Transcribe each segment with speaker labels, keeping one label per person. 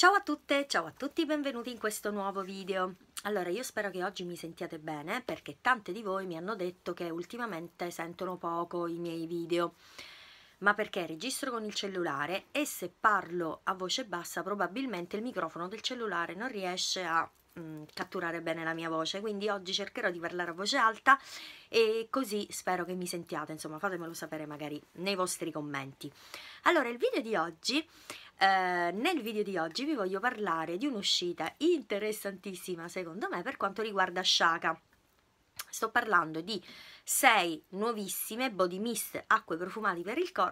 Speaker 1: Ciao a tutte, ciao a tutti, benvenuti in questo nuovo video. Allora, io spero che oggi mi sentiate bene perché tante di voi mi hanno detto che ultimamente sentono poco i miei video, ma perché registro con il cellulare e se parlo a voce bassa probabilmente il microfono del cellulare non riesce a mh, mm, catturare bene la mia voce quindi oggi cercherò di parlare a voce alta e così spero che mi sentiate insomma fatemelo sapere magari nei vostri commenti allora il video di oggi eh, nel video di oggi vi voglio parlare di un'uscita interessantissima secondo me per quanto riguarda Shaka sto parlando di 6 nuovissime body mist acque, per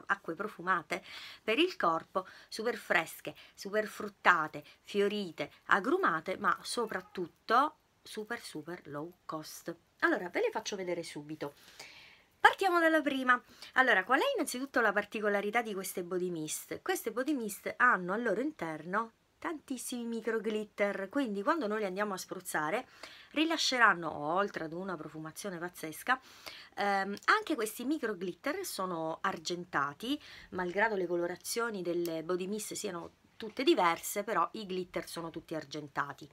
Speaker 1: acque profumate per il corpo super fresche, super fruttate, fiorite, agrumate ma soprattutto super super low cost allora ve le faccio vedere subito Partiamo dalla prima. Allora, qual è innanzitutto la particolarità di queste body mist? Queste body mist hanno al loro interno tantissimi micro glitter quindi quando noi li andiamo a spruzzare rilasceranno oltre ad una profumazione pazzesca ehm, anche questi micro glitter sono argentati malgrado le colorazioni delle body mist siano tutte diverse però i glitter sono tutti argentati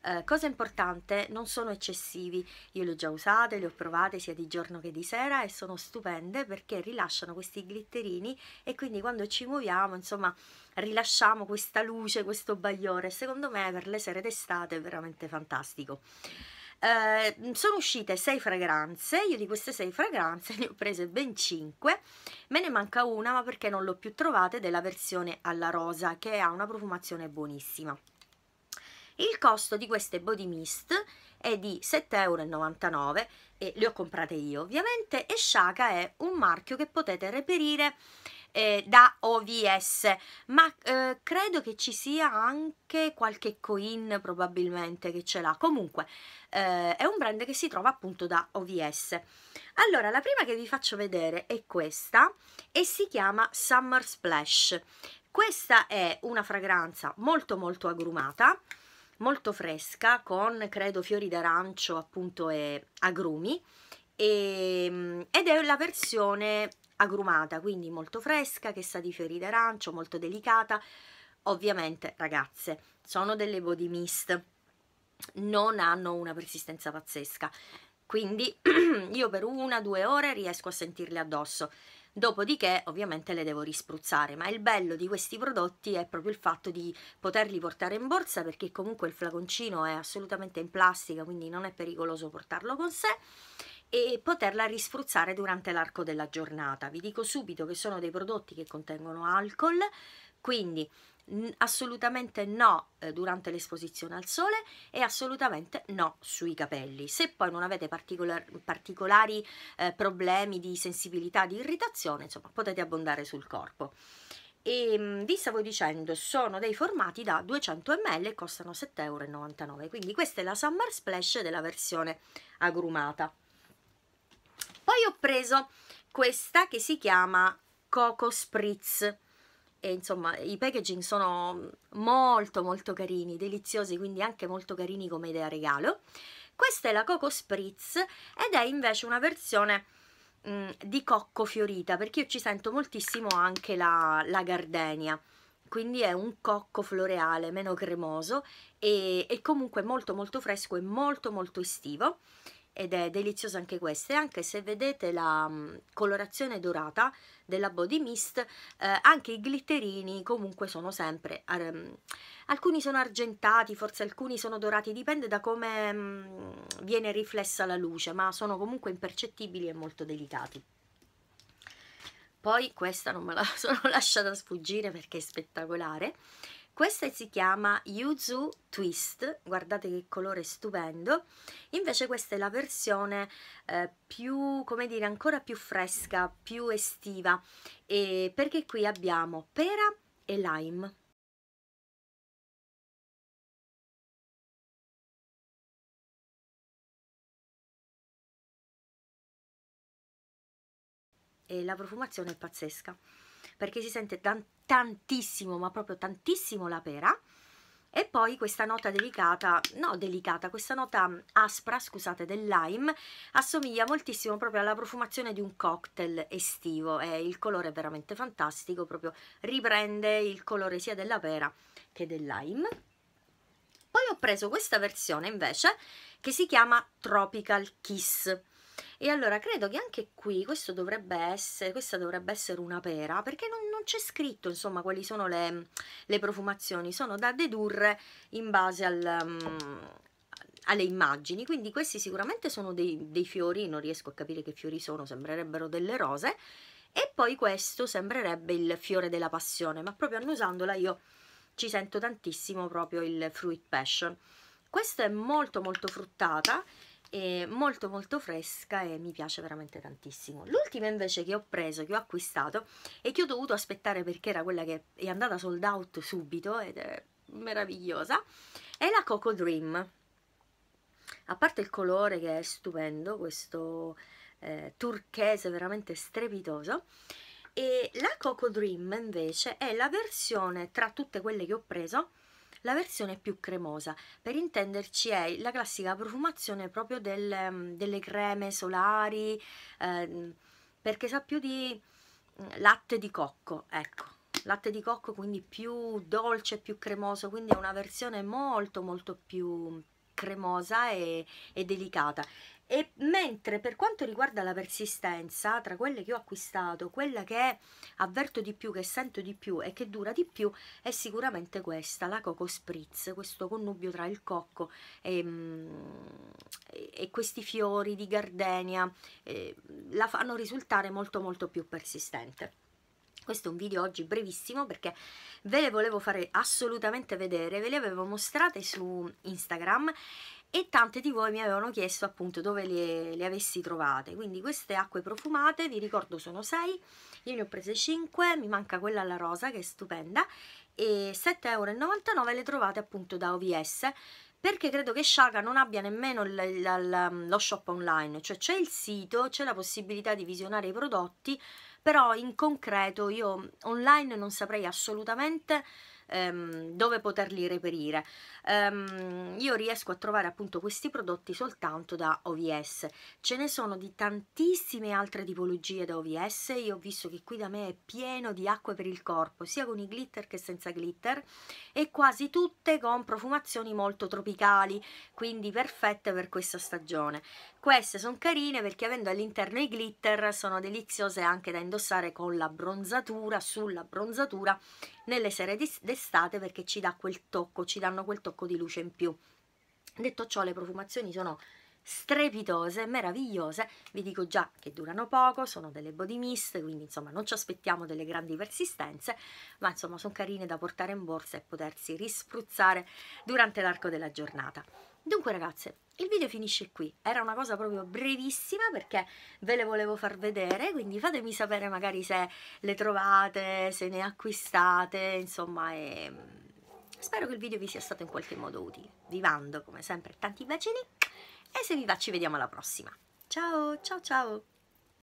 Speaker 1: eh, cosa importante non sono eccessivi io le ho già usate le ho provate sia di giorno che di sera e sono stupende perché rilasciano questi glitterini e quindi quando ci muoviamo insomma rilasciamo questa luce questo bagliore secondo me per le sere d'estate è veramente fantastico eh, sono uscite 6 fragranze, io di queste 6 fragranze ne ho prese ben 5, me ne manca una ma perché non l'ho più trovata ed è la versione alla rosa che ha una profumazione buonissima. Il costo di queste body mist è di 7,99 euro e le ho comprate io ovviamente e Shaka è un marchio che potete reperire eh, da OVS ma eh, credo che ci sia anche qualche coin probabilmente che ce l'ha comunque eh, è un brand che si trova appunto da OVS allora la prima che vi faccio vedere è questa e si chiama Summer Splash questa è una fragranza molto molto agrumata molto fresca con credo fiori d'arancio appunto e agrumi e, ehm, ed è la versione agrumata quindi molto fresca che sa di fiori d'arancio molto delicata ovviamente ragazze sono delle body mist non hanno una persistenza pazzesca quindi io per una, due ore riesco a sentirle addosso. Dopodiché ovviamente le devo rispruzzare, ma il bello di questi prodotti è proprio il fatto di poterli portare in borsa perché comunque il flaconcino è assolutamente in plastica, quindi non è pericoloso portarlo con sé e poterla rispruzzare durante l'arco della giornata. Vi dico subito che sono dei prodotti che contengono alcol, quindi assolutamente no eh, durante l'esposizione al sole e assolutamente no sui capelli. Se poi non avete particolar particolari eh, problemi di sensibilità, di irritazione, insomma potete abbondare sul corpo. E, ehm, vi stavo dicendo, sono dei formati da 200 ml e costano 7,99 euro, quindi questa è la Summer Splash della versione agrumata. Poi ho preso questa che si chiama Coco Spritz e insomma i packaging sono molto molto carini, deliziosi, quindi anche molto carini come idea regalo. Questa è la Coco Spritz ed è invece una versione mh, mm, di cocco fiorita perché io ci sento moltissimo anche la, la gardenia quindi è un cocco floreale meno cremoso e, e comunque molto molto fresco e molto molto estivo ed è deliziosa anche questa e anche se vedete la mm, colorazione dorata della body mist eh, anche i glitterini comunque sono sempre mm, alcuni sono argentati forse alcuni sono dorati dipende da come mh, mm, viene riflessa la luce ma sono comunque impercettibili e molto delicati poi questa non me la sono lasciata sfuggire perché è spettacolare questa si chiama Yuzu Twist, guardate che colore stupendo. Invece questa è la versione eh, più, come dire, ancora più fresca, più estiva, e perché qui abbiamo pera e lime. E la profumazione è pazzesca perché si sente tantissimo, ma proprio tantissimo la pera. E poi questa nota delicata, no delicata, questa nota mm, aspra, scusate, del lime assomiglia moltissimo proprio alla profumazione di un cocktail estivo e il colore è veramente fantastico, proprio riprende il colore sia della pera che del lime. Poi ho preso questa versione invece che si chiama Tropical Kiss e allora credo che anche qui questo dovrebbe essere, questa dovrebbe essere una pera, perché non, non c'è scritto insomma quali sono le, le, profumazioni, sono da dedurre in base al, um, alle immagini, quindi questi sicuramente sono dei, dei fiori, non riesco a capire che fiori sono, sembrerebbero delle rose, e poi questo sembrerebbe il fiore della passione, ma proprio annusandola io ci sento tantissimo proprio il fruit passion. Questa è molto molto fruttata è molto molto fresca e mi piace veramente tantissimo l'ultima invece che ho preso che ho acquistato e che ho dovuto aspettare perché era quella che è andata sold out subito ed è meravigliosa è la Coco Dream a parte il colore che è stupendo questo eh, turchese veramente strepitoso e la Coco Dream invece è la versione tra tutte quelle che ho preso la versione più cremosa, per intenderci, è la classica profumazione proprio del, mm, delle creme solari, eh, perché sa più di mm, latte di cocco, ecco latte di cocco quindi più dolce, più cremoso, quindi è una versione molto molto più cremosa e, e delicata. E mentre per quanto riguarda la persistenza, tra quelle che ho acquistato, quella che avverto di più, che sento di più e che dura di più è sicuramente questa, la Coco Spritz, questo connubio tra il cocco e, mm, e questi fiori di gardenia, eh, la fanno risultare molto molto più persistente questo è un video oggi brevissimo perché ve le volevo fare assolutamente vedere, ve le avevo mostrate su Instagram e tante di voi mi avevano chiesto appunto dove le, le avessi trovate quindi queste acque profumate vi ricordo sono 6 io ne ho prese 5 mi manca quella alla rosa che è stupenda e 7,99€ le trovate appunto da OVS perché credo che Shaka non abbia nemmeno l, l, l, lo shop online cioè c'è il sito, c'è la possibilità di visionare i prodotti però in concreto io online non saprei assolutamente ehm, dove poterli reperire. Ehm, io riesco a trovare appunto questi prodotti soltanto da OVS, ce ne sono di tantissime altre tipologie da OVS, io ho visto che qui da me è pieno di acque per il corpo, sia con i glitter che senza glitter e quasi tutte con profumazioni molto tropicali, quindi perfette per questa stagione. Queste sono carine perché avendo all'interno i glitter sono deliziose anche da indossare con la bronzatura, sulla bronzatura, nelle sere d'estate perché ci dà quel tocco, ci danno quel tocco di luce in più. Detto ciò le profumazioni sono strepitose, meravigliose, vi dico già che durano poco, sono delle body mist, quindi insomma non ci aspettiamo delle grandi persistenze, ma insomma sono carine da portare in borsa e potersi rispruzzare durante l'arco della giornata. Dunque ragazze, il video finisce qui, era una cosa proprio brevissima perché ve le volevo far vedere, quindi fatemi sapere magari se le trovate, se ne acquistate, insomma, e... Mm, spero che il video vi sia stato in qualche modo utile. Vi mando come sempre tanti bacini e se vi va ci vediamo alla prossima. Ciao, ciao, ciao!